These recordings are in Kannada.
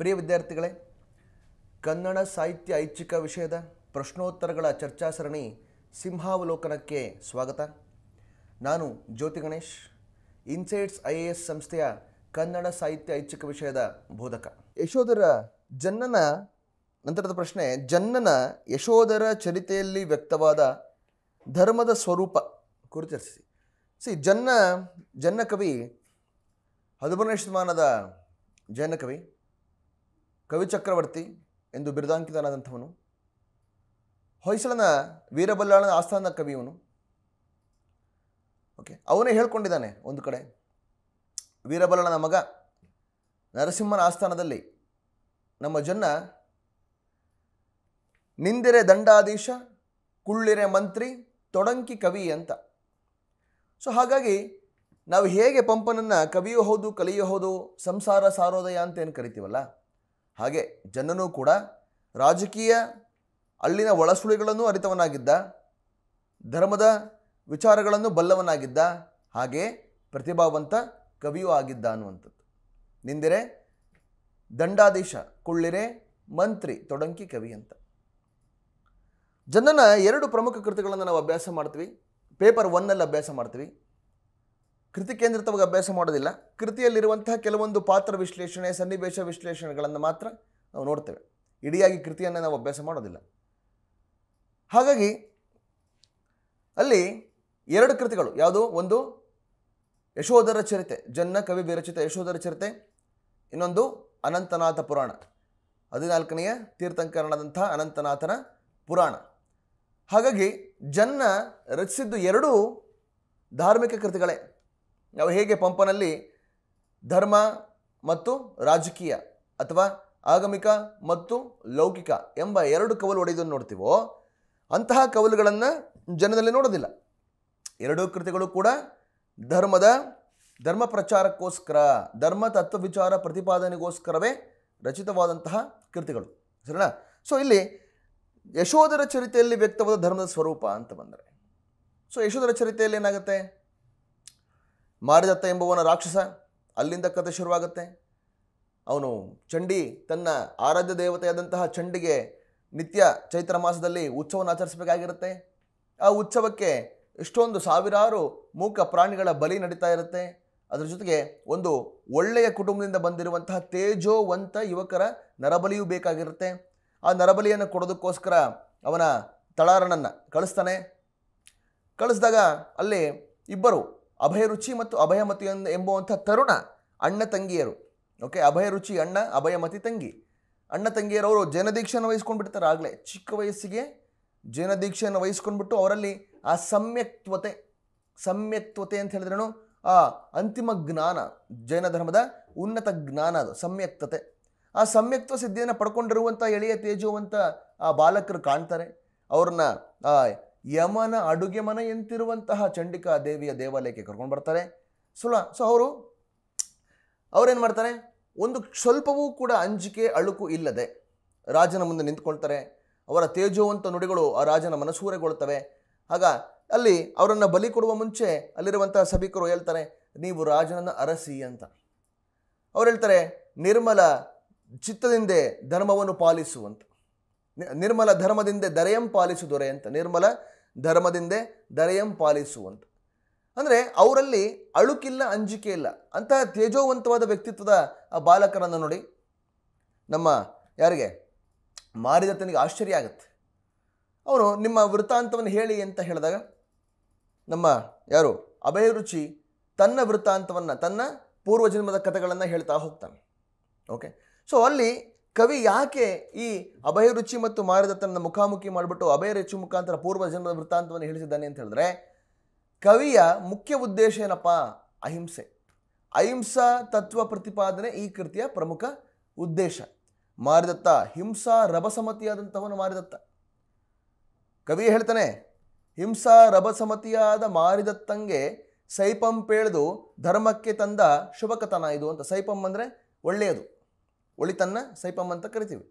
ಪ್ರಿಯ ವಿದ್ಯಾರ್ಥಿಗಳೇ ಕನ್ನಡ ಸಾಹಿತ್ಯ ಐಚ್ಛಿಕ ವಿಷಯದ ಪ್ರಶ್ನೋತ್ತರಗಳ ಚರ್ಚಾ ಸರಣಿ ಸಿಂಹಾವಲೋಕನಕ್ಕೆ ಸ್ವಾಗತ ನಾನು Jyoti Ganesh Insights I A S ಸಂಸ್ಥೆಯ ಕನ್ನಡ ಸಾಹಿತ್ಯ ಐಚ್ಛಿಕ ವಿಷಯದ ಬೋಧಕ ಯಶೋಧರ ಜನ್ನನ ನಂತರದ ಪ್ರಶ್ನೆ ಜನ್ನನ ಯಶೋಧರ ಚರಿತೆಯಲ್ಲಿ ವ್ಯಕ್ತವಾದ ಧರ್ಮದ ಸ್ವರೂಪ ಕುರಿತು ಚರ್ಚಿಸಿ ಸಿ ಜನ್ನ ಜನ್ನ ಕವಿ ಹದಿಮೂರನೇ ಶತಮಾನದ ಜನ್ನ ಕವಿ ಕವಿಚಕ್ರವರ್ತಿ ಎಂದು ಬಿರುದಾಂಕಿತನಾದಂಥವನು ಹೊಯ್ಸಳನ ವೀರಬಲ್ಲಾಳನ ಆಸ್ಥಾನದ ಕವಿಯವನು ಓಕೆ ಅವನೇ ಹೇಳ್ಕೊಂಡಿದ್ದಾನೆ ಒಂದು ಕಡೆ ವೀರಬಲ್ಲಾಳನ ಮಗ ನರಸಿಂಹನ ಆಸ್ಥಾನದಲ್ಲಿ ನಮ್ಮ ಜನ ನಿಂದಿರೆ ದಂಡಾಧೀಶ ಕುಳ್ಳಿರೆ ಮಂತ್ರಿ ತೊಡಂಕಿ ಕವಿ ಅಂತ ಸೊ ಹಾಗಾಗಿ ನಾವು ಹೇಗೆ ಪಂಪನನ್ನು ಕವಿಯೂ ಹೌದು ಕಲಿಯೂ ಹೌದು ಸಂಸಾರ ಸಾರೋದಯ ಅಂತ ಏನು ಕರಿತೀವಲ್ಲ ಹಾಗೆ ಜನನೂ ಕೂಡ ರಾಜಕೀಯ ಅಲ್ಲಿನ ಒಳಸುಳಿಗಳನ್ನು ಅರಿತವನಾಗಿದ್ದ ಧರ್ಮದ ವಿಚಾರಗಳನ್ನು ಬಲ್ಲವನಾಗಿದ್ದ ಹಾಗೆ ಪ್ರತಿಭಾವಂತ ಕವಿಯೂ ಆಗಿದ್ದ ಅನ್ನುವಂಥದ್ದು ನಿಂದಿರೆ ದಂಡಾಧೀಶ ಕುಳ್ಳಿರೆ ಮಂತ್ರಿ ತೊಡಂಕಿ ಕವಿ ಅಂತ ಜನನ ಎರಡು ಪ್ರಮುಖ ಕೃತಿಗಳನ್ನು ನಾವು ಅಭ್ಯಾಸ ಮಾಡ್ತೀವಿ ಪೇಪರ್ ಒನ್ನಲ್ಲಿ ಅಭ್ಯಾಸ ಮಾಡ್ತೀವಿ ಕೃತಿ ಕೇಂದ್ರಿತವಾಗಿ ಅಭ್ಯಾಸ ಮಾಡೋದಿಲ್ಲ ಕೃತಿಯಲ್ಲಿರುವಂತಹ ಕೆಲವೊಂದು ಪಾತ್ರ ವಿಶ್ಲೇಷಣೆ ಸನ್ನಿವೇಶ ವಿಶ್ಲೇಷಣೆಗಳನ್ನು ಮಾತ್ರ ನಾವು ನೋಡ್ತೇವೆ ಇಡಿಯಾಗಿ ಕೃತಿಯನ್ನು ನಾವು ಅಭ್ಯಾಸ ಮಾಡೋದಿಲ್ಲ ಹಾಗಾಗಿ ಅಲ್ಲಿ ಎರಡು ಕೃತಿಗಳು ಯಾವುದು ಒಂದು ಯಶೋಧರ ಚರಿತೆ ಜನ್ನ ಕವಿ ವಿರಚಿತ ಯಶೋಧರ ಚರಿತೆ ಇನ್ನೊಂದು ಅನಂತನಾಥ ಪುರಾಣ ಹದಿನಾಲ್ಕನೆಯ ತೀರ್ಥಂಕರಣದಂಥ ಅನಂತನಾಥನ ಪುರಾಣ ಹಾಗಾಗಿ ಜನ್ನ ರಚಿಸಿದ್ದು ಎರಡೂ ಧಾರ್ಮಿಕ ಕೃತಿಗಳೇ ನಾವು ಹೇಗೆ ಪಂಪನಲ್ಲಿ ಧರ್ಮ ಮತ್ತು ರಾಜಕೀಯ ಅಥವಾ ಆಗಮಿಕ ಮತ್ತು ಲೌಕಿಕ ಎಂಬ ಎರಡು ಕವಲು ಒಡೆಯೋದನ್ನು ನೋಡ್ತೀವೋ ಅಂತಹ ಕವಲುಗಳನ್ನು ಜನದಲ್ಲಿ ನೋಡೋದಿಲ್ಲ ಎರಡೂ ಕೃತಿಗಳು ಕೂಡ ಧರ್ಮದ ಧರ್ಮ ಪ್ರಚಾರಕ್ಕೋಸ್ಕರ ಧರ್ಮ ತತ್ವ ವಿಚಾರ ಪ್ರತಿಪಾದನೆಗೋಸ್ಕರವೇ ರಚಿತವಾದಂತಹ ಕೃತಿಗಳು ಸರಿನಾ ಸೊ ಇಲ್ಲಿ ಯಶೋಧರ ಚರಿತೆಯಲ್ಲಿ ವ್ಯಕ್ತವಾದ ಧರ್ಮದ ಸ್ವರೂಪ ಅಂತ ಬಂದರೆ ಸೊ ಯಶೋಧರ ಚರಿತೆಯಲ್ಲಿ ಏನಾಗುತ್ತೆ ಮಾರಿದತ್ತ ಎಂಬುವನ ರಾಕ್ಷಸ ಅಲ್ಲಿಂದ ಕಥೆ ಶುರುವಾಗುತ್ತೆ ಅವನು ಚಂಡಿ ತನ್ನ ಆರಾಧ್ಯ ದೇವತೆಯಾದಂತಹ ಚಂಡಿಗೆ ನಿತ್ಯ ಚೈತ್ರ ಮಾಸದಲ್ಲಿ ಉತ್ಸವವನ್ನು ಆಚರಿಸಬೇಕಾಗಿರುತ್ತೆ ಆ ಉತ್ಸವಕ್ಕೆ ಎಷ್ಟೊಂದು ಸಾವಿರಾರು ಮೂಕ ಪ್ರಾಣಿಗಳ ಬಲಿ ನಡೀತಾ ಇರುತ್ತೆ ಅದರ ಜೊತೆಗೆ ಒಂದು ಒಳ್ಳೆಯ ಕುಟುಂಬದಿಂದ ಬಂದಿರುವಂತಹ ತೇಜೋವಂತ ಯುವಕರ ನರಬಲಿಯೂ ಬೇಕಾಗಿರುತ್ತೆ ಆ ನರಬಲಿಯನ್ನು ಕೊಡೋದಕ್ಕೋಸ್ಕರ ಅವನ ತಳಾರನನ್ನು ಕಳಿಸ್ತಾನೆ ಕಳಿಸಿದಾಗ ಅಲ್ಲಿ ಇಬ್ಬರು ಅಭಯ ರುಚಿ ಮತ್ತು ಅಭಯಮತಿ ಎಂಬುವಂಥ ತರುಣ ಅಣ್ಣ ತಂಗಿಯರು ಓಕೆ ಅಭಯ ರುಚಿ ಅಣ್ಣ ಅಭಯಮತಿ ತಂಗಿ ಅಣ್ಣ ತಂಗಿಯರು ಅವರು ಜನದೀಕ್ಷೆಯನ್ನು ವಹಿಸ್ಕೊಂಡ್ಬಿಡ್ತಾರೆ ಆಗಲೇ ಚಿಕ್ಕ ವಯಸ್ಸಿಗೆ ಜನದೀಕ್ಷೆಯನ್ನು ವಹಿಸ್ಕೊಂಡ್ಬಿಟ್ಟು ಅವರಲ್ಲಿ ಆ ಸಮ್ಯಕ್ತ್ವತೆ ಸಮ್ಯಕ್ತ್ವತೆ ಅಂತ ಹೇಳಿದ್ರೂ ಆ ಅಂತಿಮ ಜ್ಞಾನ ಜೈನ ಧರ್ಮದ ಉನ್ನತ ಜ್ಞಾನ ಅದು ಸಮ್ಯಕ್ತತೆ ಆ ಸಮ್ಯಕ್ತ್ವ ಸಿದ್ಧಿಯನ್ನು ಪಡ್ಕೊಂಡಿರುವಂಥ ಎಳೆಯ ತೇಜುವಂಥ ಆ ಬಾಲಕರು ಕಾಣ್ತಾರೆ ಅವ್ರನ್ನ ಯಮನ ಅಡುಗೆ ಮನೆ ಚಂಡಿಕಾ ದೇವಿಯ ದೇವಾಲಯಕ್ಕೆ ಕರ್ಕೊಂಡು ಬರ್ತಾರೆ ಸುಲ ಸೊ ಅವರು ಅವರೇನು ಮಾಡ್ತಾರೆ ಒಂದು ಸ್ವಲ್ಪವೂ ಕೂಡ ಅಂಜಿಕೆ ಅಳುಕು ಇಲ್ಲದೆ ರಾಜನ ಮುಂದೆ ನಿಂತ್ಕೊಳ್ತಾರೆ ಅವರ ತೇಜೋವಂತ ನುಡಿಗಳು ಆ ರಾಜನ ಮನಸೂರೆಗೊಳ್ತವೆ ಆಗ ಅಲ್ಲಿ ಅವರನ್ನು ಬಲಿ ಕೊಡುವ ಮುಂಚೆ ಅಲ್ಲಿರುವಂತಹ ಸಭಿಕರು ಹೇಳ್ತಾರೆ ನೀವು ರಾಜನನ್ನು ಅರಸಿ ಅಂತ ಅವ್ರು ಹೇಳ್ತಾರೆ ನಿರ್ಮಲ ಚಿತ್ತದಿಂದ ಧರ್ಮವನ್ನು ಪಾಲಿಸುವಂತ ನಿರ್ಮಲ ಧರ್ಮದಿಂದ ದರೆಯಂ ದೊರೆ ಅಂತ ನಿರ್ಮಲ ಧರ್ಮದಿಂದೇ ದರೆಯಂ ಪಾಲಿಸುವಂತ ಅಂದರೆ ಅವರಲ್ಲಿ ಅಳುಕಿಲ್ಲ ಅಂಜಿಕೆ ಇಲ್ಲ ಅಂತಹ ತೇಜೋವಂತವಾದ ವ್ಯಕ್ತಿತ್ವದ ಆ ಬಾಲಕರನ್ನು ನೋಡಿ ನಮ್ಮ ಯಾರಿಗೆ ಮಾರಿದ ತನಿಗೆ ಆಶ್ಚರ್ಯ ಆಗುತ್ತೆ ಅವನು ನಿಮ್ಮ ವೃತ್ತಾಂತವನ್ನು ಹೇಳಿ ಅಂತ ಹೇಳಿದಾಗ ನಮ್ಮ ಯಾರು ಅಭಯರುಚಿ ತನ್ನ ವೃತ್ತಾಂತವನ್ನು ತನ್ನ ಪೂರ್ವಜನ್ಮದ ಕಥೆಗಳನ್ನು ಹೇಳ್ತಾ ಹೋಗ್ತಾನೆ ಓಕೆ ಸೊ ಅಲ್ಲಿ ಕವಿ ಯಾಕೆ ಈ ಅಭಯ ರುಚಿ ಮತ್ತು ಮಾರದತ್ತನ ಮುಖಾಮುಖಿ ಮಾಡಿಬಿಟ್ಟು ಅಭಯ ರುಚಿ ಮುಖಾಂತರ ಪೂರ್ವ ಜನ್ಮದ ವೃತ್ತಾಂತವನ್ನು ಹೇಳಿಸಿದ್ದಾನೆ ಅಂತ ಹೇಳಿದ್ರೆ ಕವಿಯ ಮುಖ್ಯ ಉದ್ದೇಶ ಏನಪ್ಪ ಅಹಿಂಸೆ ಅಹಿಂಸಾ ತತ್ವ ಪ್ರತಿಪಾದನೆ ಈ ಕೃತಿಯ ಪ್ರಮುಖ ಉದ್ದೇಶ ಮಾರಿದತ್ತ ಹಿಂಸಾ ರಭಸಮತಿಯಾದಂಥವನು ಮಾರಿದತ್ತ ಕವಿ ಹೇಳ್ತಾನೆ ಹಿಂಸಾ ರಭಸಮತಿಯಾದ ಮಾರಿದತ್ತಂಗೆ ಸೈಪಂ ಪೇಳ್ದು ಧರ್ಮಕ್ಕೆ ತಂದ ಶುಭಕತನ ಇದು ಅಂತ ಸೈಪಂ ಅಂದರೆ ಒಳ್ಳೆಯದು ಒಳಿತನ್ನ ಸೈಪಂ ಅಂತ ಕರಿತೀವಿ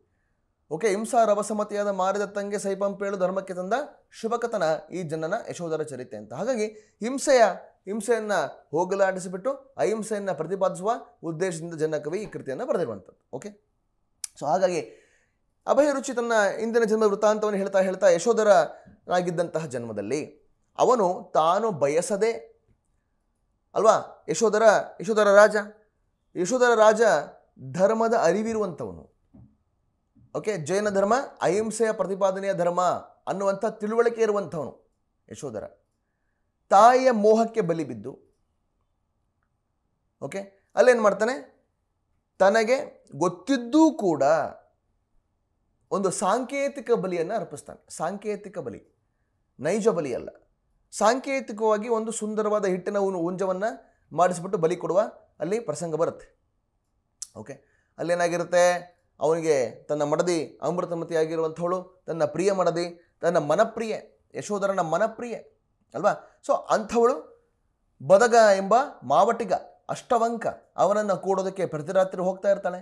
ಓಕೆ ಹಿಂಸಾ ರವಸಮತಿಯಾದ ಮಾರಿದ ತಂಗೆ ಸೈಪಂ ಪೇಳು ಧರ್ಮಕ್ಕೆ ತಂದ ಶುಭಕಥನ ಈ ಜನನ ಯಶೋಧರ ಚರಿತೆ ಅಂತ ಹಾಗಾಗಿ ಹಿಂಸೆಯ ಹಿಂಸೆಯನ್ನು ಹೋಗಲಾಡಿಸಿಬಿಟ್ಟು ಅಹಿಂಸೆಯನ್ನು ಪ್ರತಿಪಾದಿಸುವ ಉದ್ದೇಶದಿಂದ ಜನಕವಿ ಈ ಕೃತಿಯನ್ನು ಬರೆದಿರುವಂಥದ್ದು ಓಕೆ ಸೊ ಹಾಗಾಗಿ ಅಭಯರುಚಿ ತನ್ನ ಇಂದಿನ ಜನ್ಮ ವೃತ್ತಾಂತವನ್ನು ಹೇಳ್ತಾ ಹೇಳ್ತಾ ಯಶೋಧರನಾಗಿದ್ದಂತಹ ಜನ್ಮದಲ್ಲಿ ಅವನು ತಾನು ಬಯಸದೆ ಅಲ್ವಾ ಯಶೋಧರ ಯಶೋಧರ ರಾಜ ಯಶೋಧರ ರಾಜ ಧರ್ಮದ ಅರಿವಿರುವಂಥವನು ಓಕೆ ಜೈನ ಧರ್ಮ ಅಹಿಂಸೆಯ ಪ್ರತಿಪಾದನೆಯ ಧರ್ಮ ಅನ್ನುವಂಥ ತಿಳುವಳಿಕೆ ಇರುವಂಥವನು ಯಶೋಧರ ತಾಯಿಯ ಮೋಹಕ್ಕೆ ಬಲಿ ಬಿದ್ದು ಓಕೆ ಅಲ್ಲೇನು ಮಾಡ್ತಾನೆ ತನಗೆ ಗೊತ್ತಿದ್ದೂ ಕೂಡ ಒಂದು ಸಾಂಕೇತಿಕ ಬಲಿಯನ್ನು ಅರ್ಪಿಸ್ತಾನೆ ಸಾಂಕೇತಿಕ ಬಲಿ ನೈಜ ಬಲಿ ಅಲ್ಲ ಸಾಂಕೇತಿಕವಾಗಿ ಒಂದು ಸುಂದರವಾದ ಹಿಟ್ಟಿನ ಉಂಜವನ್ನು ಮಾಡಿಸಿಬಿಟ್ಟು ಬಲಿ ಕೊಡುವ ಅಲ್ಲಿ ಪ್ರಸಂಗ ಬರುತ್ತೆ ಓಕೆ ಅಲ್ಲೇನಾಗಿರುತ್ತೆ ಅವನಿಗೆ ತನ್ನ ಮಡದಿ ಆಗಿರುವಂಥವಳು ತನ್ನ ಪ್ರಿಯ ಮಡದಿ ತನ್ನ ಮನಪ್ರಿಯೆ ಯಶೋಧರನ ಮನಪ್ರಿಯೆ ಅಲ್ವಾ ಸೊ ಅಂಥವಳು ಬದಗ ಎಂಬ ಮಾವಟಿಗ ಅಷ್ಟವಂಕ ಅವನನ್ನು ಕೂಡೋದಕ್ಕೆ ಪ್ರತಿರಾತ್ರಿ ಹೋಗ್ತಾ ಇರ್ತಾಳೆ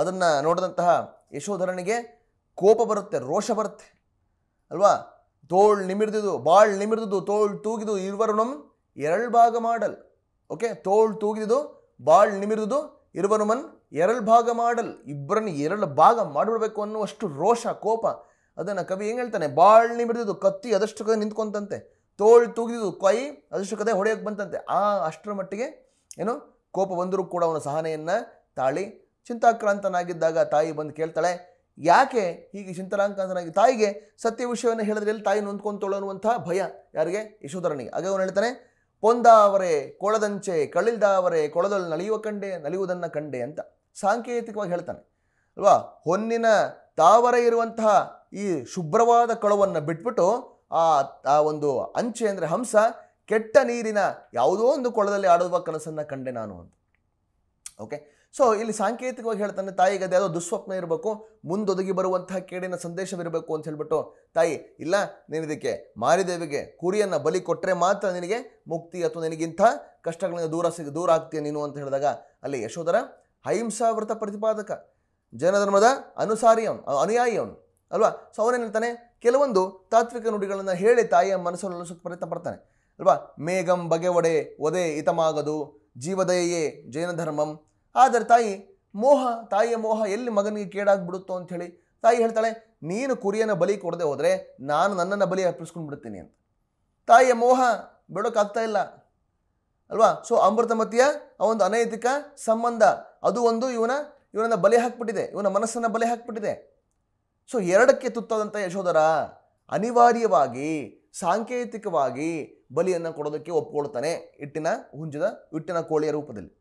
ಅದನ್ನು ನೋಡಿದಂತಹ ಯಶೋಧರನಿಗೆ ಕೋಪ ಬರುತ್ತೆ ರೋಷ ಬರುತ್ತೆ ಅಲ್ವಾ ತೋಳ್ ನಿಮಿರ್ದಿದು ಬಾಳ್ ನಿಮಿರ್ದಿದು ತೋಳ್ ತೂಗಿದು ಇರುವರು ಎರಳ್ ಭಾಗ ಮಾಡಲ್ ಓಕೆ ತೋಳ್ ತೂಗಿದು ಬಾಳ್ ನಿಮಿರ್ದಿದು ಇರುವನುಮನ್ ಎರಳು ಭಾಗ ಮಾಡಲ್ ಇಬ್ಬರನ್ನು ಎರಳು ಭಾಗ ಮಾಡಿಬಿಡ್ಬೇಕು ಅನ್ನುವಷ್ಟು ರೋಷ ಕೋಪ ಅದನ್ನು ಕವಿ ಏನು ಹೇಳ್ತಾನೆ ಬಾಳ್ನಿ ಬಿಡಿದು ಕತ್ತಿ ಅದಷ್ಟು ಕದೆ ನಿಂತ್ಕೊಂತಂತೆ ತೋಳು ತೂಗಿದು ಕೈ ಅದಷ್ಟು ಕದೆ ಹೊಡೆಯೋಕ್ಕೆ ಬಂತಂತೆ ಆ ಅಷ್ಟರ ಮಟ್ಟಿಗೆ ಏನು ಕೋಪ ಬಂದರೂ ಕೂಡ ಅವನ ಸಹನೆಯನ್ನು ತಾಳಿ ಚಿಂತಾಕ್ರಾಂತನಾಗಿದ್ದಾಗ ತಾಯಿ ಬಂದು ಕೇಳ್ತಾಳೆ ಯಾಕೆ ಹೀಗೆ ಚಿಂತನಾಂಕಾಂತನಾಗಿ ತಾಯಿಗೆ ಸತ್ಯ ವಿಷಯವನ್ನು ಹೇಳಿದ್ರೆ ಎಲ್ಲಿ ತಾಯಿ ನೊಂದ್ಕೊಂತೋಳು ಅನ್ನುವಂಥ ಭಯ ಯಾರಿಗೆ ಯಶೋಧರನಿಗೆ ಹಾಗೆ ಅವನು ಹೇಳ್ತಾನೆ ಪೊಂದಾವರೆ ಕೊಳದಂಚೆ ಕಳಿಲ್ದಾವರೆ ಕೊಳದಲ್ಲಿ ನಲಿಯುವ ಕಂಡೆ ನಲಿಯುವುದನ್ನು ಕಂಡೆ ಅಂತ ಸಾಂಕೇತಿಕವಾಗಿ ಹೇಳ್ತಾನೆ ಅಲ್ವಾ ಹೊನ್ನಿನ ತಾವರ ಇರುವಂತಹ ಈ ಶುಭ್ರವಾದ ಕೊಳವನ್ನು ಬಿಟ್ಬಿಟ್ಟು ಆ ಆ ಒಂದು ಅಂಚೆ ಅಂದರೆ ಹಂಸ ಕೆಟ್ಟ ನೀರಿನ ಯಾವುದೋ ಒಂದು ಕೊಳದಲ್ಲಿ ಆಡುವ ಕನಸನ್ನು ಕಂಡೆ ನಾನು ಅಂತ ಓಕೆ ಸೊ ಇಲ್ಲಿ ಸಾಂಕೇತಿಕವಾಗಿ ಹೇಳ್ತಾನೆ ತಾಯಿಗೆ ಅದು ಯಾವುದೋ ದುಸ್ವಪ್ನ ಇರಬೇಕು ಮುಂದೊದಗಿ ಬರುವಂತಹ ಕೇಡಿನ ಸಂದೇಶವಿರಬೇಕು ಅಂತ ಹೇಳ್ಬಿಟ್ಟು ತಾಯಿ ಇಲ್ಲ ನೀನು ಇದಕ್ಕೆ ಮಾರಿದೇವಿಗೆ ಕುರಿಯನ್ನು ಬಲಿ ಕೊಟ್ಟರೆ ಮಾತ್ರ ನಿನಗೆ ಮುಕ್ತಿ ಅಥವಾ ನಿನಗಿಂಥ ಕಷ್ಟಗಳಿಂದ ದೂರ ಸಿಗ ದೂರ ಆಗ್ತೀಯ ನೀನು ಅಂತ ಹೇಳಿದಾಗ ಅಲ್ಲಿ ಯಶೋಧರ ಅಹಿಂಸಾವೃತ ಪ್ರತಿಪಾದಕ ಜೈನ ಧರ್ಮದ ಅನುಸಾರಿ ಅವನು ಅನುಯಾಯಿ ಅವನು ಅಲ್ವಾ ಸೊ ಅವನೇನು ಹೇಳ್ತಾನೆ ಕೆಲವೊಂದು ತಾತ್ವಿಕ ನುಡಿಗಳನ್ನು ಹೇಳಿ ತಾಯಿಯ ಮನಸ್ಸನ್ನು ಪ್ರಯತ್ನ ಪಡ್ತಾನೆ ಅಲ್ವಾ ಮೇಘಂ ಬಗೆ ಒಡೆ ಒದೆ ಹಿತಮಾಗದು ಜೀವದಯೇ ಜೈನ ಧರ್ಮಂ ಆದರೆ ತಾಯಿ ಮೋಹ ತಾಯಿಯ ಮೋಹ ಎಲ್ಲಿ ಮಗನಿಗೆ ಕೇಡಾಗ್ಬಿಡುತ್ತೋ ಹೇಳಿ ತಾಯಿ ಹೇಳ್ತಾಳೆ ನೀನು ಕುರಿಯನ ಬಲಿ ಕೊಡದೆ ಹೋದರೆ ನಾನು ನನ್ನನ್ನು ಬಲಿ ಅರ್ಪಿಸ್ಕೊಂಡು ಬಿಡ್ತೀನಿ ಅಂತ ತಾಯಿಯ ಮೋಹ ಬಿಡೋಕ್ಕಾಗ್ತಾ ಇಲ್ಲ ಅಲ್ವಾ ಸೊ ಅಮೃತಮತಿಯ ಆ ಒಂದು ಅನೈತಿಕ ಸಂಬಂಧ ಅದು ಒಂದು ಇವನ ಇವನನ್ನು ಬಲೆ ಹಾಕ್ಬಿಟ್ಟಿದೆ ಇವನ ಮನಸ್ಸನ್ನು ಬಲೆ ಹಾಕ್ಬಿಟ್ಟಿದೆ ಸೊ ಎರಡಕ್ಕೆ ತುತ್ತಾದಂಥ ಯಶೋಧರ ಅನಿವಾರ್ಯವಾಗಿ ಸಾಂಕೇತಿಕವಾಗಿ ಬಲಿಯನ್ನು ಕೊಡೋದಕ್ಕೆ ಒಪ್ಪಿಕೊಳ್ತಾನೆ ಹಿಟ್ಟಿನ ಹುಂಜದ ಹಿಟ್ಟಿನ ಕೋಳಿಯ ರೂಪದಲ್ಲಿ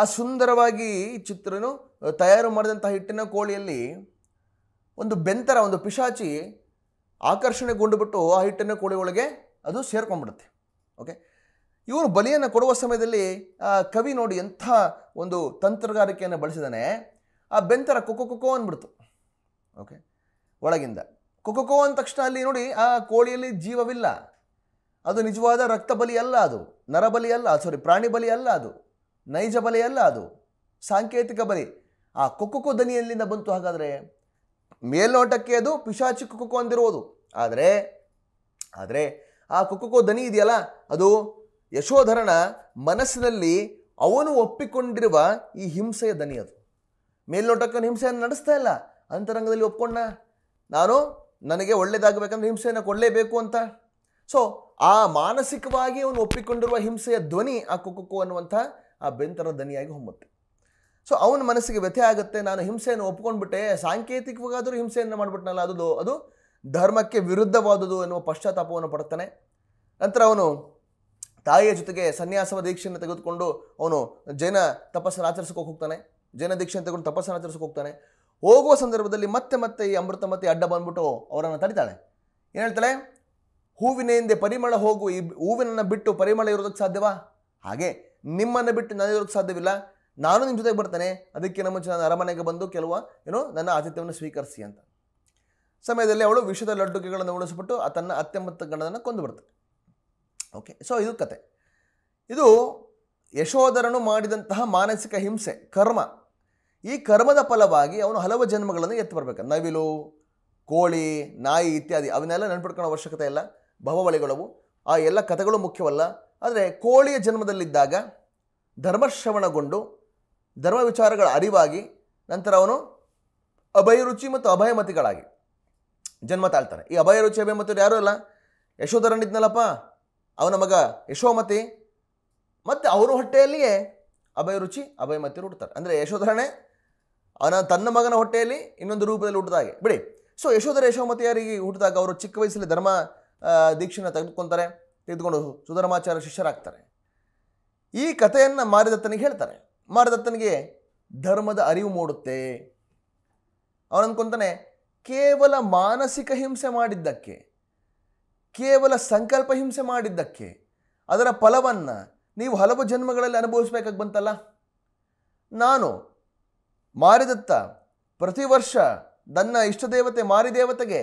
ಆ ಸುಂದರವಾಗಿ ಚಿತ್ರನು ತಯಾರು ಮಾಡಿದಂಥ ಹಿಟ್ಟಿನ ಕೋಳಿಯಲ್ಲಿ ಒಂದು ಬೆಂತರ ಒಂದು ಪಿಶಾಚಿ ಆಕರ್ಷಣೆಗೊಂಡು ಬಿಟ್ಟು ಆ ಹಿಟ್ಟಿನ ಕೋಳಿ ಒಳಗೆ ಅದು ಸೇರ್ಕೊಂಡ್ಬಿಡುತ್ತೆ ಓಕೆ ಇವನು ಬಲಿಯನ್ನು ಕೊಡುವ ಸಮಯದಲ್ಲಿ ಕವಿ ನೋಡಿ ಎಂಥ ಒಂದು ತಂತ್ರಗಾರಿಕೆಯನ್ನು ಬಳಸಿದಾನೆ ಆ ಬೆಂತರ ಕೊಕೊ ಕೊಕೋ ಅಂದ್ಬಿಡ್ತು ಓಕೆ ಒಳಗಿಂದ ಕೋ ಅಂದ ತಕ್ಷಣ ಅಲ್ಲಿ ನೋಡಿ ಆ ಕೋಳಿಯಲ್ಲಿ ಜೀವವಿಲ್ಲ ಅದು ನಿಜವಾದ ರಕ್ತ ಬಲಿ ಅಲ್ಲ ಅದು ನರಬಲಿ ಅಲ್ಲ ಸಾರಿ ಪ್ರಾಣಿ ಬಲಿ ಅಲ್ಲ ಅದು ನೈಜ ಬಲಿ ಅಲ್ಲ ಅದು ಸಾಂಕೇತಿಕ ಬಲಿ ಆ ಕೊಕ್ಕೊಕ್ಕೋ ದನಿಯಲ್ಲಿಂದ ಬಂತು ಹಾಗಾದರೆ ಮೇಲ್ನೋಟಕ್ಕೆ ಅದು ಪಿಶಾಚಿ ಕೊಕ್ಕೊಕ್ಕೋ ಅಂದಿರುವುದು ಆದರೆ ಆದರೆ ಆ ಕೊಕ್ಕೊಕ್ಕೋ ದನಿ ಇದೆಯಲ್ಲ ಅದು ಯಶೋಧರನ ಮನಸ್ಸಿನಲ್ಲಿ ಅವನು ಒಪ್ಪಿಕೊಂಡಿರುವ ಈ ಹಿಂಸೆಯ ದನಿ ಅದು ಮೇಲ್ನೋಟಕ್ಕನ ಹಿಂಸೆಯನ್ನು ನಡೆಸ್ತಾ ಇಲ್ಲ ಅಂತರಂಗದಲ್ಲಿ ಒಪ್ಕೊಂಡ ನಾನು ನನಗೆ ಒಳ್ಳೇದಾಗಬೇಕಂದ್ರೆ ಹಿಂಸೆಯನ್ನು ಕೊಡಲೇಬೇಕು ಅಂತ ಸೊ ಆ ಮಾನಸಿಕವಾಗಿ ಅವನು ಒಪ್ಪಿಕೊಂಡಿರುವ ಹಿಂಸೆಯ ಧ್ವನಿ ಆ ಕುಕ್ಕು ಅನ್ನುವಂಥ ಆ ಬೆಂತರ ಧ್ವನಿಯಾಗಿ ಹೊಮ್ಮುತ್ತೆ ಸೊ ಅವನ ಮನಸ್ಸಿಗೆ ವ್ಯಥೆ ಆಗುತ್ತೆ ನಾನು ಹಿಂಸೆಯನ್ನು ಒಪ್ಕೊಂಡ್ಬಿಟ್ಟೆ ಸಾಂಕೇತಿಕವಾಗಾದರೂ ಹಿಂಸೆಯನ್ನು ಮಾಡಿಬಿಟ್ನಲ್ಲ ಅದು ಅದು ಧರ್ಮಕ್ಕೆ ವಿರುದ್ಧವಾದುದು ಎನ್ನುವ ಪಶ್ಚಾತ್ತಾಪವನ್ನು ಪಡ್ತಾನೆ ನಂತರ ಅವನು ತಾಯಿಯ ಜೊತೆಗೆ ಸನ್ಯಾಸವ ದೀಕ್ಷೆಯನ್ನು ತೆಗೆದುಕೊಂಡು ಅವನು ಜೈನ ತಪಸ್ಸನ್ನು ಆಚರಿಸೋಕೆ ಹೋಗ್ತಾನೆ ಜೈನ ದೀಕ್ಷೆಯನ್ನು ತೆಗೆದು ತಪಸ್ಸನ್ನು ಆಚರಿಸೋಕೆ ಹೋಗ್ತಾನೆ ಹೋಗುವ ಸಂದರ್ಭದಲ್ಲಿ ಮತ್ತೆ ಮತ್ತೆ ಈ ಅಮೃತ ಮತ್ತೆ ಅಡ್ಡ ಬಂದ್ಬಿಟ್ಟು ಅವರನ್ನು ತಡಿತಾಳೆ ಏನು ಹೇಳ್ತಾಳೆ ಹಿಂದೆ ಪರಿಮಳ ಹೋಗು ಈ ಹೂವಿನನ್ನು ಬಿಟ್ಟು ಪರಿಮಳ ಇರೋದಕ್ಕೆ ಸಾಧ್ಯವಾ ಹಾಗೆ ನಿಮ್ಮನ್ನು ಬಿಟ್ಟು ನಾನು ಇರೋದಕ್ಕೆ ಸಾಧ್ಯವಿಲ್ಲ ನಾನು ನಿಮ್ಮ ಜೊತೆಗೆ ಬರ್ತೇನೆ ಅದಕ್ಕೆ ನಮ್ಮ ನಾನು ಅರಮನೆಗೆ ಬಂದು ಕೆಲವು ಏನೋ ನನ್ನ ಆತಿಥ್ಯವನ್ನು ಸ್ವೀಕರಿಸಿ ಅಂತ ಸಮಯದಲ್ಲಿ ಅವಳು ವಿಷದ ಲಡ್ಡುಗೆಗಳನ್ನು ಉಳಿಸ್ಬಿಟ್ಟು ತನ್ನ ಅತ್ತೆ ಮತ್ತು ಗಂಡನನ್ನು ಕೊಂದು ಓಕೆ ಸೊ ಇದು ಕತೆ ಇದು ಯಶೋಧರನು ಮಾಡಿದಂತಹ ಮಾನಸಿಕ ಹಿಂಸೆ ಕರ್ಮ ಈ ಕರ್ಮದ ಫಲವಾಗಿ ಅವನು ಹಲವು ಜನ್ಮಗಳನ್ನು ಎತ್ತು ಬರಬೇಕು ನವಿಲು ಕೋಳಿ ನಾಯಿ ಇತ್ಯಾದಿ ಅವನ್ನೆಲ್ಲ ನೆನ್ಪಿಟ್ಕೊಳ್ಳೋ ಅವಶ್ಯಕತೆ ಇಲ್ಲ ಭವಬಳಿಗಳವು ಆ ಎಲ್ಲ ಕಥೆಗಳು ಮುಖ್ಯವಲ್ಲ ಆದರೆ ಕೋಳಿಯ ಜನ್ಮದಲ್ಲಿದ್ದಾಗ ಧರ್ಮಶ್ರವಣಗೊಂಡು ಧರ್ಮ ವಿಚಾರಗಳ ಅರಿವಾಗಿ ನಂತರ ಅವನು ಅಭಯರುಚಿ ಮತ್ತು ಅಭಯಮತಿಗಳಾಗಿ ಜನ್ಮ ತಾಳ್ತಾನೆ ಈ ಅಭಯರುಚಿ ಅಭಯಮತಿ ಯಾರೂ ಅಲ್ಲ ಯಶೋಧರನಿದ್ನಲ್ಲಪ್ಪ ಅವನ ಮಗ ಯಶೋಮತಿ ಮತ್ತು ಅವರ ಹೊಟ್ಟೆಯಲ್ಲಿಯೇ ಅಭಯ ರುಚಿ ಅಭಯ ಮತ್ತೆ ಹುಡ್ತಾರೆ ಅಂದರೆ ಯಶೋಧರಣೆ ಅವನ ತನ್ನ ಮಗನ ಹೊಟ್ಟೆಯಲ್ಲಿ ಇನ್ನೊಂದು ರೂಪದಲ್ಲಿ ಹುಟ್ಟಿದಾಗೆ ಬಿಡಿ ಸೊ ಯಶೋಧರ ಯಶೋಮತಿಯರಿಗೆ ಹುಟ್ಟಿದಾಗ ಅವರು ಚಿಕ್ಕ ವಯಸ್ಸಲ್ಲಿ ಧರ್ಮ ದೀಕ್ಷೆನ ತೆಗೆದುಕೊತಾರೆ ತೆಗೆದುಕೊಂಡು ಸುಧರ್ಮಾಚಾರ್ಯ ಶಿಷ್ಯರಾಗ್ತಾರೆ ಈ ಕಥೆಯನ್ನು ಮಾರಿದತ್ತನಿಗೆ ಹೇಳ್ತಾರೆ ಮಾರಿದತ್ತನಿಗೆ ಧರ್ಮದ ಅರಿವು ಮೂಡುತ್ತೆ ಅವನು ಕೇವಲ ಮಾನಸಿಕ ಹಿಂಸೆ ಮಾಡಿದ್ದಕ್ಕೆ ಕೇವಲ ಸಂಕಲ್ಪ ಹಿಂಸೆ ಮಾಡಿದ್ದಕ್ಕೆ ಅದರ ಫಲವನ್ನು ನೀವು ಹಲವು ಜನ್ಮಗಳಲ್ಲಿ ಅನುಭವಿಸ್ಬೇಕಾಗಿ ಬಂತಲ್ಲ ನಾನು ಮಾರಿದತ್ತ ಪ್ರತಿ ವರ್ಷ ನನ್ನ ದೇವತೆ ಮಾರಿದೇವತೆಗೆ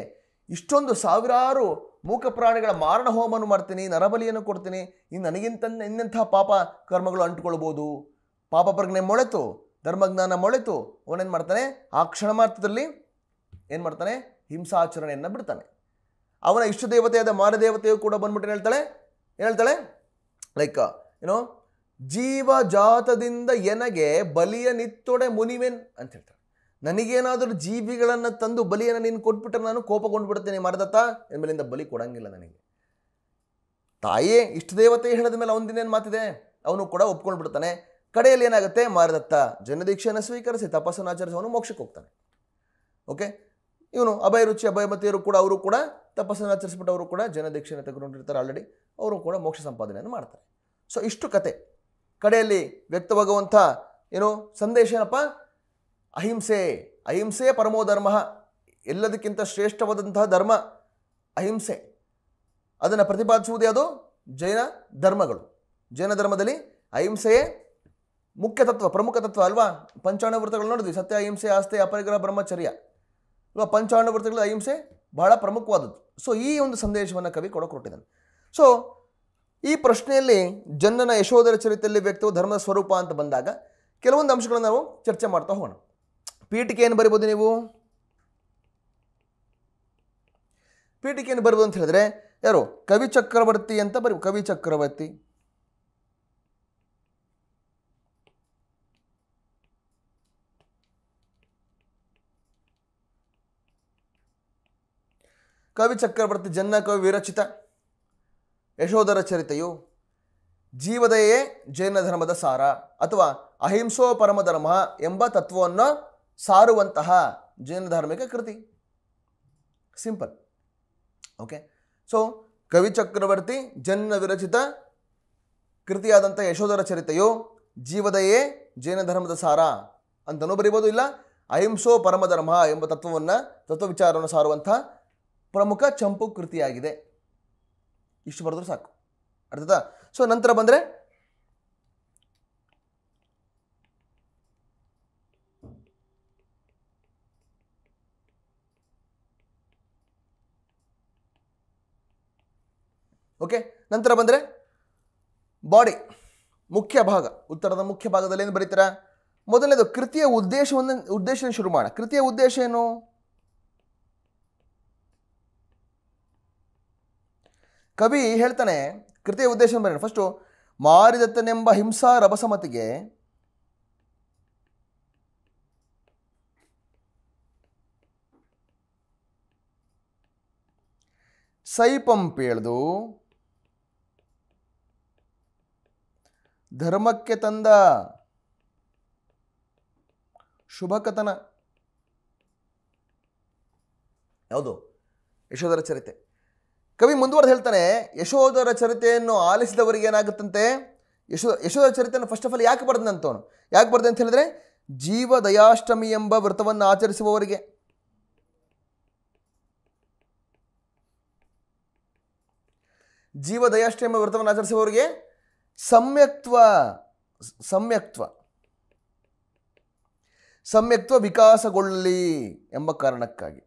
ಇಷ್ಟೊಂದು ಸಾವಿರಾರು ಮೂಕ ಪ್ರಾಣಿಗಳ ಮಾರಣ ಹೋಮವನ್ನು ಮಾಡ್ತೀನಿ ನರಬಲಿಯನ್ನು ಕೊಡ್ತೀನಿ ಇನ್ನು ನನಗಿಂತ ಇನ್ನಂಥ ಪಾಪ ಕರ್ಮಗಳು ಅಂಟುಕೊಳ್ಬೋದು ಪಾಪ ಪ್ರಜ್ಞೆ ಮೊಳೆತು ಧರ್ಮಜ್ಞಾನ ಮೊಳೆತು ಅವನೇನು ಮಾಡ್ತಾನೆ ಆ ಕ್ಷಣ ಮಾತ್ರದಲ್ಲಿ ಏನು ಮಾಡ್ತಾನೆ ಹಿಂಸಾಚರಣೆಯನ್ನು ಬಿಡ್ತಾನೆ ಅವನ ಇಷ್ಟ ದೇವತೆಯಾದ ಮಾರದೇವತೆಯು ಕೂಡ ಬಂದ್ಬಿಟ್ಟು ಹೇಳ್ತಾಳೆ ಏನು ಹೇಳ್ತಾಳೆ ಲೈಕ್ ಏನೋ uh, ಜೀವ ಜಾತದಿಂದ ಎನಗೆ ಬಲಿಯ ನಿತ್ತೊಡೆ ಮುನಿವೆನ್ ಅಂತ ಹೇಳ್ತಾಳೆ ನನಗೇನಾದರೂ ಜೀವಿಗಳನ್ನು ತಂದು ಬಲಿಯನ್ನು ನೀನು ಕೊಟ್ಬಿಟ್ರೆ ನಾನು ಕೋಪಗೊಂಡ್ಬಿಡ್ತೇನೆ ಮರದತ್ತ ಎಂಬಲಿಂದ ಬಲಿ ಕೊಡಂಗಿಲ್ಲ ನನಗೆ ತಾಯೇ ಇಷ್ಟ ದೇವತೆ ಹೇಳಿದ ಮೇಲೆ ಏನು ಮಾತಿದೆ ಅವನು ಕೂಡ ಒಪ್ಕೊಂಡ್ಬಿಡ್ತಾನೆ ಕಡೆಯಲ್ಲಿ ಏನಾಗುತ್ತೆ ಮಾರದತ್ತ ಜನದೀಕ್ಷೆಯನ್ನು ಸ್ವೀಕರಿಸಿ ತಪಸ್ಸನ್ನು ಆಚರಿಸಿ ಅವನು ಮೋಕ್ಷಕ್ಕೆ ಹೋಗ್ತಾನೆ ಓಕೆ ಇವನು ಅಭಯ ರುಚಿ ಅಭಯ ಕೂಡ ಅವರು ಕೂಡ ತಪಸ್ಸನ್ನು ಆಚರಿಸ್ಬಿಟ್ಟು ಕೂಡ ಜನದೀಕ್ಷೆಯನ್ನು ತೆಗೆದುಕೊಂಡಿರ್ತಾರೆ ಆಲ್ರೆಡಿ ಅವರು ಕೂಡ ಮೋಕ್ಷ ಸಂಪಾದನೆಯನ್ನು ಮಾಡ್ತಾರೆ ಸೊ ಇಷ್ಟು ಕತೆ ಕಡೆಯಲ್ಲಿ ವ್ಯಕ್ತವಾಗುವಂಥ ಏನು ಸಂದೇಶ ಏನಪ್ಪ ಅಹಿಂಸೆ ಅಹಿಂಸೆ ಪರಮೋ ಧರ್ಮ ಎಲ್ಲದಕ್ಕಿಂತ ಶ್ರೇಷ್ಠವಾದಂತಹ ಧರ್ಮ ಅಹಿಂಸೆ ಅದನ್ನು ಪ್ರತಿಪಾದಿಸುವುದೇ ಅದು ಜೈನ ಧರ್ಮಗಳು ಜೈನ ಧರ್ಮದಲ್ಲಿ ಅಹಿಂಸೆಯೇ ಮುಖ್ಯ ತತ್ವ ಪ್ರಮುಖ ತತ್ವ ಅಲ್ವಾ ಪಂಚಾಣು ವೃತ್ತಗಳು ನೋಡಿದ್ವಿ ಸತ್ಯ ಅಹಿಂಸೆ ಆಸ್ತೆ ಅಪರಿಗ್ರಹ ಬ್ರಹ್ಮಚರ್ಯ ಅಲ್ವಾ ಪಂಚಾಣು ಅಹಿಂಸೆ ಬಹಳ ಪ್ರಮುಖವಾದದ್ದು ಸೊ ಈ ಒಂದು ಸಂದೇಶವನ್ನು ಕವಿ ಕೊಡಕೊಟ್ಟಿದ್ದಾನೆ ಸೊ ಈ ಪ್ರಶ್ನೆಯಲ್ಲಿ ಜನನ ಯಶೋಧರ ಚರಿತ್ರೆಯಲ್ಲಿ ವ್ಯಕ್ತವು ಧರ್ಮದ ಸ್ವರೂಪ ಅಂತ ಬಂದಾಗ ಕೆಲವೊಂದು ಅಂಶಗಳನ್ನು ನಾವು ಚರ್ಚೆ ಮಾಡ್ತಾ ಹೋಗೋಣ ಏನು ಬರಿಬೋದು ನೀವು ಪೀಠಿಕೆಯನ್ನು ಬರ್ಬೋದು ಅಂತ ಹೇಳಿದ್ರೆ ಯಾರು ಕವಿ ಚಕ್ರವರ್ತಿ ಅಂತ ಬರಿ ಕವಿ ಚಕ್ರವರ್ತಿ ಕವಿ ಚಕ್ರವರ್ತಿ ಜನ್ನ ಕವಿ ವಿರಚಿತ ಯಶೋಧರ ಚರಿತೆಯು ಜೀವದಯೇ ಜೈನ ಧರ್ಮದ ಸಾರ ಅಥವಾ ಅಹಿಂಸೋ ಪರಮಧರ್ಮ ಎಂಬ ತತ್ವವನ್ನು ಸಾರುವಂತಹ ಜೈನ ಧಾರ್ಮಿಕ ಕೃತಿ ಸಿಂಪಲ್ ಓಕೆ ಸೊ ಕವಿ ಚಕ್ರವರ್ತಿ ಜನ್ನ ವಿರಚಿತ ಕೃತಿಯಾದಂಥ ಯಶೋಧರ ಚರಿತೆಯು ಜೀವದಯೇ ಜೈನ ಧರ್ಮದ ಸಾರ ಅಂತಲೂ ಬರಿಬೋದು ಇಲ್ಲ ಅಹಿಂಸೋ ಪರಮಧರ್ಮ ಎಂಬ ತತ್ವವನ್ನು ತತ್ವ ವಿಚಾರವನ್ನು ಸಾರುವಂಥ ಪ್ರಮುಖ ಚಂಪು ಕೃತಿಯಾಗಿದೆ ಇಷ್ಟು ಬರೆದ್ರು ಸಾಕು ಅರ್ಥದ ಸೊ ನಂತರ ಬಂದರೆ ಓಕೆ ನಂತರ ಬಂದರೆ ಬಾಡಿ ಮುಖ್ಯ ಭಾಗ ಉತ್ತರದ ಮುಖ್ಯ ಭಾಗದಲ್ಲಿ ಏನು ಬರೀತೀರಾ ಮೊದಲನೇದು ಕೃತಿಯ ಉದ್ದೇಶವನ್ನು ಉದ್ದೇಶ ಶುರು ಮಾಡೋಣ ಕೃತಿಯ ಉದ್ದೇಶ ಏನು ಕವಿ ಹೇಳ್ತಾನೆ ಕೃತಿಯ ಉದ್ದೇಶ ಬರೋಣ ಫಸ್ಟು ಮಾರಿದತ್ತನೆಂಬ ಹಿಂಸಾ ರಭಸಮತಿಗೆ ಸೈಪಂಪೇಳ್ದು ಧರ್ಮಕ್ಕೆ ತಂದ ಶುಭಕಥನ ಯಾವುದು ಯಶೋಧರ ಚರಿತೆ ಕವಿ ಮುಂದುವರೆದು ಹೇಳ್ತಾನೆ ಯಶೋಧರ ಚರಿತೆಯನ್ನು ಆಲಿಸಿದವರಿಗೆ ಏನಾಗುತ್ತಂತೆ ಯಶೋ ಯಶೋಧರ ಚರಿತೆಯನ್ನು ಫಸ್ಟ್ ಆಫ್ ಆಲ್ ಯಾಕೆ ಬರೆದಂತವನು ಯಾಕೆ ಬರ್ದೆ ಅಂತ ಹೇಳಿದ್ರೆ ಜೀವ ದಯಾಷ್ಟಮಿ ಎಂಬ ವ್ರತವನ್ನು ಆಚರಿಸುವವರಿಗೆ ಜೀವ ದಯಾಷ್ಟಮಿ ಎಂಬ ವ್ರತವನ್ನು ಆಚರಿಸುವವರಿಗೆ ಸಮ್ಯಕ್ತ್ವ ಸಮ್ಯಕ್ತ್ವ ಸಮ್ಯಕ್ತ್ವ ವಿಕಾಸಗೊಳ್ಳಲಿ ಎಂಬ ಕಾರಣಕ್ಕಾಗಿ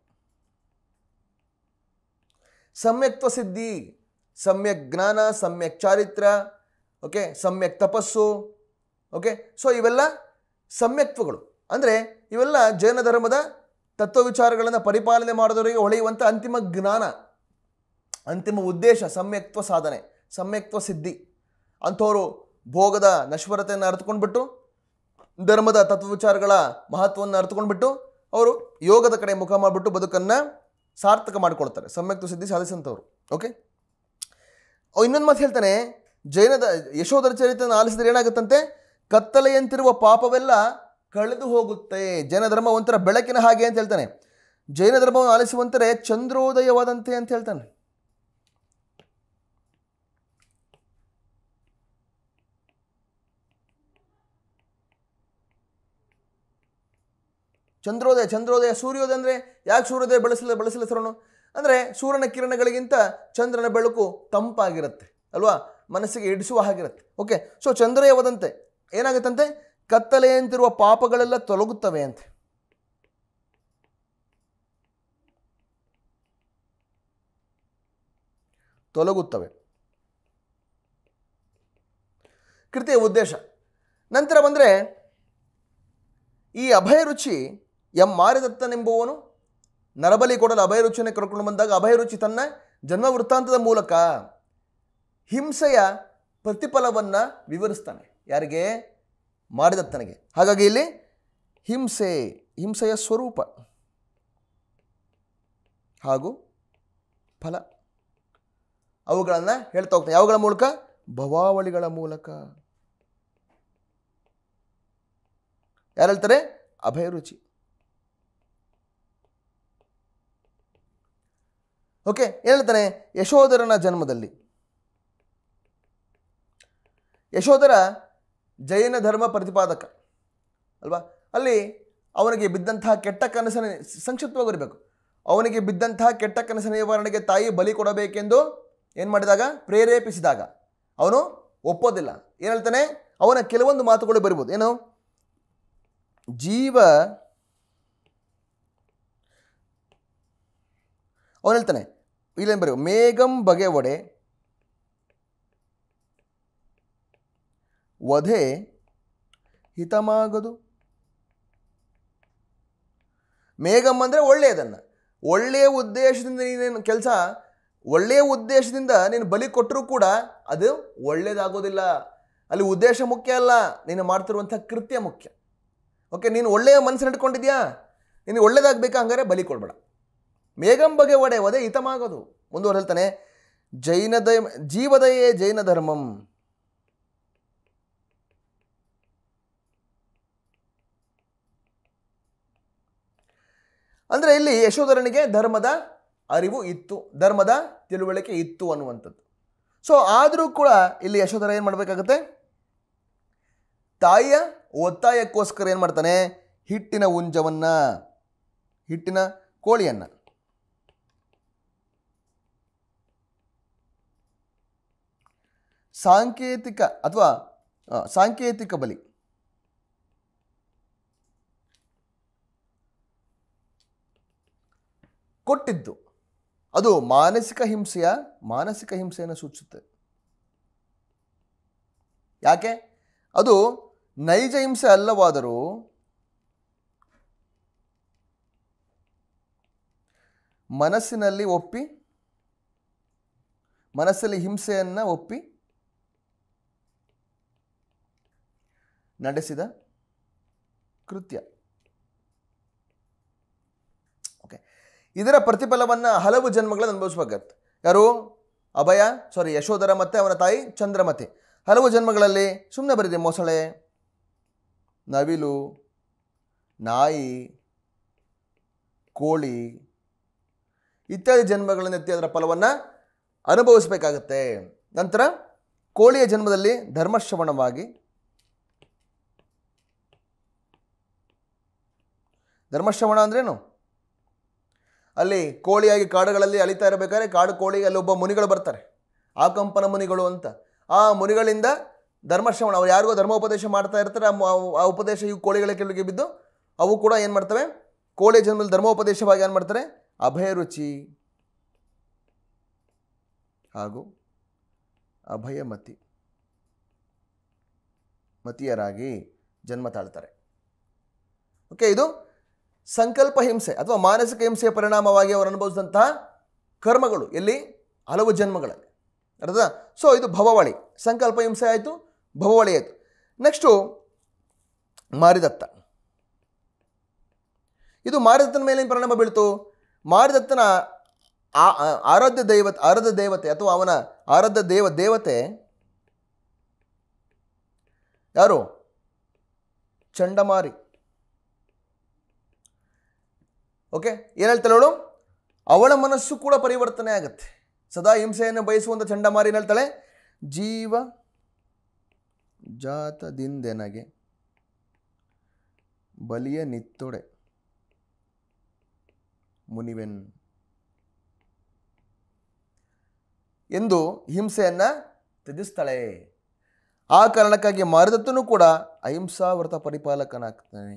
ಸಮ್ಯಕ್ತ್ವ ಸಿದ್ಧಿ ಸಮ್ಯಕ್ ಜ್ಞಾನ ಸಮ್ಯಕ್ ಚಾರಿತ್ರ ಓಕೆ ಸಮ್ಯಕ್ ತಪಸ್ಸು ಓಕೆ ಸೊ ಇವೆಲ್ಲ ಸಮ್ಯಕ್ತ್ವಗಳು ಅಂದರೆ ಇವೆಲ್ಲ ಜೈನ ಧರ್ಮದ ತತ್ವ ವಿಚಾರಗಳನ್ನು ಪರಿಪಾಲನೆ ಮಾಡಿದವರಿಗೆ ಹೊಳೆಯುವಂಥ ಅಂತಿಮ ಜ್ಞಾನ ಅಂತಿಮ ಉದ್ದೇಶ ಸಮ್ಯಕ್ತ್ವ ಸಾಧನೆ ಸಮ್ಯಕ್ತ್ವ ಸಿದ್ಧಿ ಅಂಥವರು ಭೋಗದ ನಶ್ವರತೆಯನ್ನು ಅರ್ಥಕೊಂಡ್ಬಿಟ್ಟು ಧರ್ಮದ ತತ್ವ ವಿಚಾರಗಳ ಮಹತ್ವವನ್ನು ಅರ್ಥಕೊಂಡ್ಬಿಟ್ಟು ಅವರು ಯೋಗದ ಕಡೆ ಮುಖ ಮಾಡಿಬಿಟ್ಟು ಬದುಕನ್ನು ಸಾರ್ಥಕ ಮಾಡಿಕೊಳ್ತಾರೆ ಸಮ್ಯಕ್ತು ಸಿದ್ಧಿ ಸಾಧಿಸಂಥವ್ರು ಓಕೆ ಇನ್ನೊಂದು ಮಾತು ಹೇಳ್ತಾನೆ ಜೈನದ ಯಶೋಧರ ಚರಿತ್ರೆಯನ್ನು ಆಲಿಸಿದ್ರೆ ಏನಾಗುತ್ತಂತೆ ಕತ್ತಲೆಯಂತಿರುವ ಪಾಪವೆಲ್ಲ ಕಳೆದು ಹೋಗುತ್ತೆ ಜೈನ ಧರ್ಮ ಒಂಥರ ಬೆಳಕಿನ ಹಾಗೆ ಅಂತ ಹೇಳ್ತಾನೆ ಜೈನ ಧರ್ಮವನ್ನು ಆಲಿಸುವಂತರೆ ಚಂದ್ರೋದಯವಾದಂತೆ ಅಂತ ಹೇಳ್ತಾನೆ ಚಂದ್ರೋದಯ ಚಂದ್ರೋದಯ ಸೂರ್ಯೋದಯ ಅಂದರೆ ಯಾಕೆ ಸೂರ್ಯೋದಯ ಬಳಸಲಿಲ್ಲ ಬಳಸಲಿಲ್ಲ ಸರನು ಅಂದರೆ ಸೂರ್ಯನ ಕಿರಣಗಳಿಗಿಂತ ಚಂದ್ರನ ಬೆಳಕು ತಂಪಾಗಿರುತ್ತೆ ಅಲ್ವಾ ಮನಸ್ಸಿಗೆ ಇಡಿಸುವ ಹಾಗಿರುತ್ತೆ ಓಕೆ ಸೊ ಚಂದ್ರಯವಾದಂತೆ ಏನಾಗುತ್ತಂತೆ ಕತ್ತಲೆಯಂತಿರುವ ಪಾಪಗಳೆಲ್ಲ ತೊಲಗುತ್ತವೆ ಅಂತೆ ತೊಲಗುತ್ತವೆ ಕೃತಿಯ ಉದ್ದೇಶ ನಂತರ ಬಂದರೆ ಈ ಅಭಯ ರುಚಿ ಎಂ ಮಾರಿದತ್ತನೆಂಬುವನು ನರಬಲಿ ಕೊಡಲು ಅಭಯರುಚಿಯನ್ನು ಕರ್ಕೊಂಡು ಬಂದಾಗ ಅಭಯರುಚಿ ತನ್ನ ಜನ್ಮ ವೃತ್ತಾಂತದ ಮೂಲಕ ಹಿಂಸೆಯ ಪ್ರತಿಫಲವನ್ನು ವಿವರಿಸ್ತಾನೆ ಯಾರಿಗೆ ಮಾರಿದತ್ತನಿಗೆ ಹಾಗಾಗಿ ಇಲ್ಲಿ ಹಿಂಸೆ ಹಿಂಸೆಯ ಸ್ವರೂಪ ಹಾಗೂ ಫಲ ಅವುಗಳನ್ನು ಹೇಳ್ತಾ ಹೋಗ್ತಾನೆ ಯಾವಗಳ ಮೂಲಕ ಭವಾವಳಿಗಳ ಮೂಲಕ ಯಾರು ಹೇಳ್ತಾರೆ ಅಭಯರುಚಿ ಓಕೆ ಹೇಳ್ತಾನೆ ಯಶೋಧರನ ಜನ್ಮದಲ್ಲಿ ಯಶೋಧರ ಜೈನ ಧರ್ಮ ಪ್ರತಿಪಾದಕ ಅಲ್ವಾ ಅಲ್ಲಿ ಅವನಿಗೆ ಬಿದ್ದಂತಹ ಕೆಟ್ಟ ಕನಸನ ಸಂಕ್ಷಿಪ್ತವಾಗಿರಬೇಕು ಅವನಿಗೆ ಬಿದ್ದಂತಹ ಕೆಟ್ಟ ಕನಸ ನಿವಾರಣೆಗೆ ತಾಯಿ ಬಲಿ ಕೊಡಬೇಕೆಂದು ಏನು ಮಾಡಿದಾಗ ಪ್ರೇರೇಪಿಸಿದಾಗ ಅವನು ಒಪ್ಪೋದಿಲ್ಲ ಏನು ಹೇಳ್ತಾನೆ ಅವನ ಕೆಲವೊಂದು ಮಾತುಗಳು ಬರ್ಬೋದು ಏನು ಜೀವ ಅವನು ಹೇಳ್ತಾನೆ ಇಲ್ಲೇನು ಬರೆಯುವ ಮೇಘಂ ಬಗೆ ಒಡೆ ವಧೆ ಹಿತಮಾಗದು ಮೇಘಂ ಅಂದರೆ ಒಳ್ಳೆಯದನ್ನು ಒಳ್ಳೆಯ ಉದ್ದೇಶದಿಂದ ನೀನೇನು ಕೆಲಸ ಒಳ್ಳೆಯ ಉದ್ದೇಶದಿಂದ ನೀನು ಬಲಿ ಕೊಟ್ಟರೂ ಕೂಡ ಅದು ಒಳ್ಳೆಯದಾಗೋದಿಲ್ಲ ಅಲ್ಲಿ ಉದ್ದೇಶ ಮುಖ್ಯ ಅಲ್ಲ ನೀನು ಮಾಡ್ತಿರುವಂಥ ಕೃತ್ಯ ಮುಖ್ಯ ಓಕೆ ನೀನು ಒಳ್ಳೆಯ ಮನಸ್ಸಿನ ಇಟ್ಕೊಂಡಿದ್ಯಾ ನೀನು ಒಳ್ಳೇದಾಗಬೇಕಾ ಹಂಗಾರೆ ಬಲಿ ಕೊಡಬೇಡ ಮೇಘಂಬಗೆ ಒಡೆ ಒಡೆಯುವುದೇ ಹಿತಮಾಗದು ಮುಂದುವರೆಲ್ತಾನೆ ಜೈನ ದಯ ಜೀವದಯೇ ಜೈನ ಧರ್ಮಂ ಅಂದರೆ ಇಲ್ಲಿ ಯಶೋಧರನಿಗೆ ಧರ್ಮದ ಅರಿವು ಇತ್ತು ಧರ್ಮದ ತಿಳುವಳಿಕೆ ಇತ್ತು ಅನ್ನುವಂಥದ್ದು ಸೊ ಆದರೂ ಕೂಡ ಇಲ್ಲಿ ಯಶೋಧರ ಏನು ಮಾಡಬೇಕಾಗತ್ತೆ ತಾಯಿಯ ಒತ್ತಾಯಕ್ಕೋಸ್ಕರ ಏನು ಮಾಡ್ತಾನೆ ಹಿಟ್ಟಿನ ಉಂಜವನ್ನು ಹಿಟ್ಟಿನ ಕೋಳಿಯನ್ನು ಸಾಂಕೇತಿಕ ಅಥವಾ ಸಾಂಕೇತಿಕ ಬಲಿ ಕೊಟ್ಟಿದ್ದು ಅದು ಮಾನಸಿಕ ಹಿಂಸೆಯ ಮಾನಸಿಕ ಹಿಂಸೆಯನ್ನು ಸೂಚಿಸುತ್ತೆ ಯಾಕೆ ಅದು ನೈಜ ಹಿಂಸೆ ಅಲ್ಲವಾದರೂ ಮನಸ್ಸಿನಲ್ಲಿ ಒಪ್ಪಿ ಮನಸ್ಸಲ್ಲಿ ಹಿಂಸೆಯನ್ನು ಒಪ್ಪಿ ನಡೆಸಿದ ಕೃತ್ಯ ಓಕೆ ಇದರ ಪ್ರತಿಫಲವನ್ನು ಹಲವು ಜನ್ಮಗಳನ್ನು ಅನುಭವಿಸಬೇಕಾಗತ್ತೆ ಯಾರು ಅಭಯ ಸಾರಿ ಯಶೋಧರ ಮತ್ತು ಅವನ ತಾಯಿ ಚಂದ್ರಮತಿ ಹಲವು ಜನ್ಮಗಳಲ್ಲಿ ಸುಮ್ಮನೆ ಬರಿದೆ ಮೊಸಳೆ ನವಿಲು ನಾಯಿ ಕೋಳಿ ಇತ್ಯಾದಿ ಜನ್ಮಗಳನ್ನೆತ್ತಿ ಅದರ ಫಲವನ್ನು ಅನುಭವಿಸಬೇಕಾಗತ್ತೆ ನಂತರ ಕೋಳಿಯ ಜನ್ಮದಲ್ಲಿ ಧರ್ಮಶ್ರವಣವಾಗಿ ಧರ್ಮಶ್ರವಣ ಅಂದ್ರೇನು ಅಲ್ಲಿ ಕೋಳಿಯಾಗಿ ಕಾಡುಗಳಲ್ಲಿ ಅಳಿತಾ ಇರಬೇಕಾದ್ರೆ ಕಾಡು ಅಲ್ಲಿ ಒಬ್ಬ ಮುನಿಗಳು ಬರ್ತಾರೆ ಆಕಂಪನ ಮುನಿಗಳು ಅಂತ ಆ ಮುನಿಗಳಿಂದ ಧರ್ಮಶ್ರವಣ ಅವ್ರು ಯಾರಿಗೋ ಧರ್ಮೋಪದೇಶ ಮಾಡ್ತಾ ಇರ್ತಾರೆ ಆ ಉಪದೇಶ ಇವು ಕೋಳಿಗಳ ಕೆಳಗೆ ಬಿದ್ದು ಅವು ಕೂಡ ಏನು ಮಾಡ್ತವೆ ಕೋಳಿ ಜನ್ಮದಲ್ಲಿ ಧರ್ಮೋಪದೇಶವಾಗಿ ಏನು ಮಾಡ್ತಾರೆ ರುಚಿ ಹಾಗೂ ಅಭಯಮತಿ ಮತಿಯರಾಗಿ ಜನ್ಮ ತಾಳ್ತಾರೆ ಓಕೆ ಇದು ಸಂಕಲ್ಪ ಹಿಂಸೆ ಅಥವಾ ಮಾನಸಿಕ ಹಿಂಸೆಯ ಪರಿಣಾಮವಾಗಿ ಅವರು ಅನುಭವಿಸಿದಂತಹ ಕರ್ಮಗಳು ಎಲ್ಲಿ ಹಲವು ಜನ್ಮಗಳಲ್ಲಿ ಅರ್ಥ ಸೊ ಇದು ಭವವಳಿ ಸಂಕಲ್ಪ ಹಿಂಸೆ ಆಯಿತು ಭವವಳಿ ಆಯಿತು ನೆಕ್ಸ್ಟು ಮಾರಿದತ್ತ ಇದು ಮಾರಿದತ್ತನ ಮೇಲೆ ಪರಿಣಾಮ ಬೀಳ್ತು ಮಾರಿದತ್ತನ ಆರಾಧ್ಯ ದೈವತೆ ಆರಾಧ್ಯ ದೇವತೆ ಅಥವಾ ಅವನ ಆರಾಧ್ಯ ದೇವ ದೇವತೆ ಯಾರು ಚಂಡಮಾರಿ ಓಕೆ ಏನು ಹೇಳ್ತಾಳೆ ಅವಳು ಅವಳ ಮನಸ್ಸು ಕೂಡ ಪರಿವರ್ತನೆ ಆಗುತ್ತೆ ಸದಾ ಹಿಂಸೆಯನ್ನು ಬಯಸುವಂಥ ಚಂಡಮಾರಿ ಏನು ಹೇಳ್ತಾಳೆ ಜೀವ ದಿಂದೆನಗೆ ಬಲಿಯ ನಿತ್ತೊಡೆ ಮುನಿವೆನ್ ಎಂದು ಹಿಂಸೆಯನ್ನು ತ್ಯಜಿಸ್ತಾಳೆ ಆ ಕಾರಣಕ್ಕಾಗಿ ಮಾರುದತ್ತನು ಕೂಡ ಅಹಿಂಸಾವ್ರತ ಪರಿಪಾಲಕನಾಗ್ತಾನೆ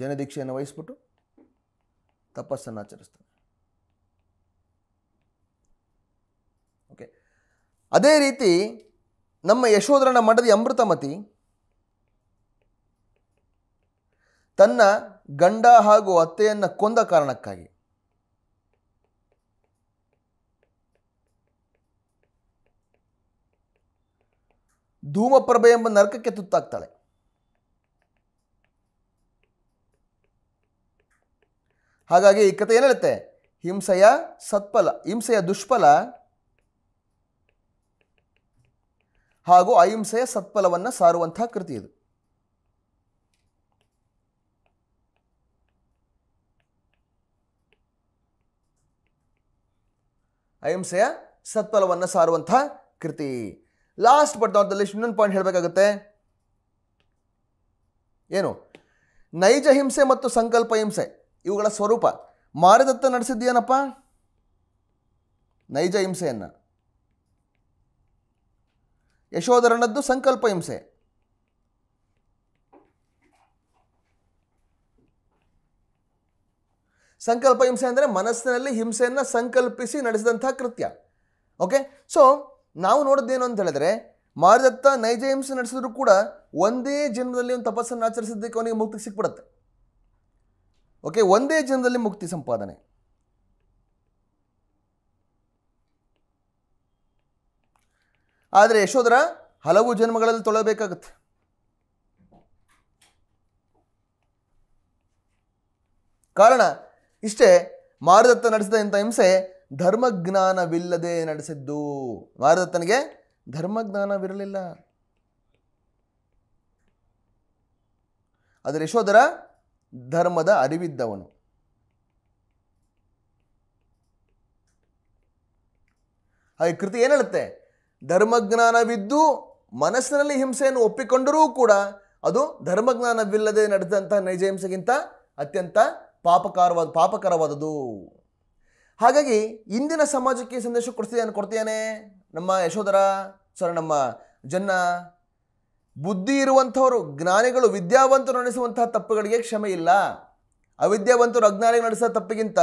ಜನದೀಕ್ಷೆಯನ್ನು ವಹಿಸ್ಬಿಟ್ಟು ತಪಸ್ಸನ್ನು ಆಚರಿಸ್ತಾನೆ ಓಕೆ ಅದೇ ರೀತಿ ನಮ್ಮ ಯಶೋಧರನ ಮಡದಿ ಅಮೃತಮತಿ ತನ್ನ ಗಂಡ ಹಾಗೂ ಅತ್ತೆಯನ್ನು ಕೊಂದ ಕಾರಣಕ್ಕಾಗಿ ಧೂಮಪ್ರಭೆ ಎಂಬ ನರಕಕ್ಕೆ ತುತ್ತಾಗ್ತಾಳೆ ಹಾಗಾಗಿ ಈ ಕಥೆ ಏನು ಹೇಳುತ್ತೆ ಹಿಂಸೆಯ ಸತ್ಫಲ ಹಿಂಸೆಯ ದುಷ್ಫಲ ಹಾಗೂ ಅಹಿಂಸೆಯ ಸತ್ಫಲವನ್ನು ಸಾರುವಂತಹ ಕೃತಿ ಇದು ಅಹಿಂಸೆಯ ಸತ್ಫಲವನ್ನು ಸಾರುವಂತಹ ಕೃತಿ ಲಾಸ್ಟ್ ಬಟ್ ನಾಟ್ ದ ಇನ್ನೊಂದು ಪಾಯಿಂಟ್ ಹೇಳಬೇಕಾಗುತ್ತೆ ಏನು ನೈಜ ಹಿಂಸೆ ಮತ್ತು ಸಂಕಲ್ಪ ಹಿಂಸೆ ಇವುಗಳ ಸ್ವರೂಪ ಮಾರದತ್ತ ನಡೆಸಿದ್ದೇನಪ್ಪ ನೈಜ ಹಿಂಸೆಯನ್ನು ಯಶೋಧರನದ್ದು ಸಂಕಲ್ಪ ಹಿಂಸೆ ಸಂಕಲ್ಪ ಹಿಂಸೆ ಅಂದರೆ ಮನಸ್ಸಿನಲ್ಲಿ ಹಿಂಸೆಯನ್ನು ಸಂಕಲ್ಪಿಸಿ ನಡೆಸಿದಂಥ ಕೃತ್ಯ ಓಕೆ ಸೊ ನಾವು ನೋಡಿದ್ದೇನು ಅಂತ ಹೇಳಿದ್ರೆ ಮಾರದತ್ತ ನೈಜ ಹಿಂಸೆ ನಡೆಸಿದ್ರು ಕೂಡ ಒಂದೇ ಜನ್ಮದಲ್ಲಿ ಒಂದು ತಪಸ್ಸನ್ನು ಆಚರಿಸಿದ್ದಕ್ಕೆ ಅವನಿಗೆ ಮುಕ್ತಿ ಸಿಕ್ಬಿಡುತ್ತೆ ಓಕೆ ಒಂದೇ ಜನದಲ್ಲಿ ಮುಕ್ತಿ ಸಂಪಾದನೆ ಆದರೆ ಯಶೋಧರ ಹಲವು ಜನ್ಮಗಳಲ್ಲಿ ತೊಳಬೇಕಾಗತ್ತೆ ಕಾರಣ ಇಷ್ಟೇ ಮಾರದತ್ತ ನಡೆಸಿದ ಇಂಥ ಹಿಂಸೆ ಧರ್ಮಜ್ಞಾನವಿಲ್ಲದೆ ನಡೆಸಿದ್ದು ಮಾರದತ್ತನಿಗೆ ಧರ್ಮಜ್ಞಾನವಿರಲಿಲ್ಲ ಆದರೆ ಯಶೋಧರ ಧರ್ಮದ ಅರಿವಿದ್ದವನು ಹಾಗೆ ಕೃತಿ ಏನು ಹೇಳುತ್ತೆ ಧರ್ಮಜ್ಞಾನವಿದ್ದು ಮನಸ್ಸಿನಲ್ಲಿ ಹಿಂಸೆಯನ್ನು ಒಪ್ಪಿಕೊಂಡರೂ ಕೂಡ ಅದು ಧರ್ಮಜ್ಞಾನವಿಲ್ಲದೆ ನಡೆದಂತಹ ನೈಜ ಹಿಂಸೆಗಿಂತ ಅತ್ಯಂತ ಪಾಪಕಾರವಾದ ಪಾಪಕರವಾದದು ಹಾಗಾಗಿ ಇಂದಿನ ಸಮಾಜಕ್ಕೆ ಸಂದೇಶ ಕೊಡ್ತಿದ್ದಾನೆ ಕೊಡ್ತೀಯಾನೆ ನಮ್ಮ ಯಶೋಧರ ಸಾರಿ ನಮ್ಮ ಜನ್ನ ಬುದ್ಧಿ ಇರುವಂಥವರು ಜ್ಞಾನಿಗಳು ವಿದ್ಯಾವಂತರು ನಡೆಸುವಂತಹ ತಪ್ಪುಗಳಿಗೆ ಕ್ಷಮೆ ಇಲ್ಲ ಅವಿದ್ಯಾವಂತರು ಅಜ್ಞಾನಿಗಳು ನಡೆಸುವ ತಪ್ಪಿಗಿಂತ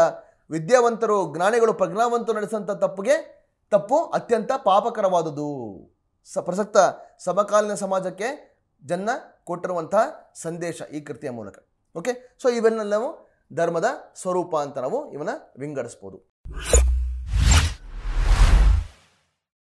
ವಿದ್ಯಾವಂತರು ಜ್ಞಾನಿಗಳು ಪ್ರಜ್ಞಾವಂತರು ನಡೆಸುವಂಥ ತಪ್ಪಿಗೆ ತಪ್ಪು ಅತ್ಯಂತ ಪಾಪಕರವಾದುದು ಸ ಪ್ರಸಕ್ತ ಸಮಕಾಲೀನ ಸಮಾಜಕ್ಕೆ ಜನ್ನ ಕೊಟ್ಟಿರುವಂತಹ ಸಂದೇಶ ಈ ಕೃತಿಯ ಮೂಲಕ ಓಕೆ ಸೊ ಇವೆಲ್ಲ ನಾವು ಧರ್ಮದ ಸ್ವರೂಪ ಅಂತ ನಾವು ಇವನ್ನ ವಿಂಗಡಿಸ್ಬೋದು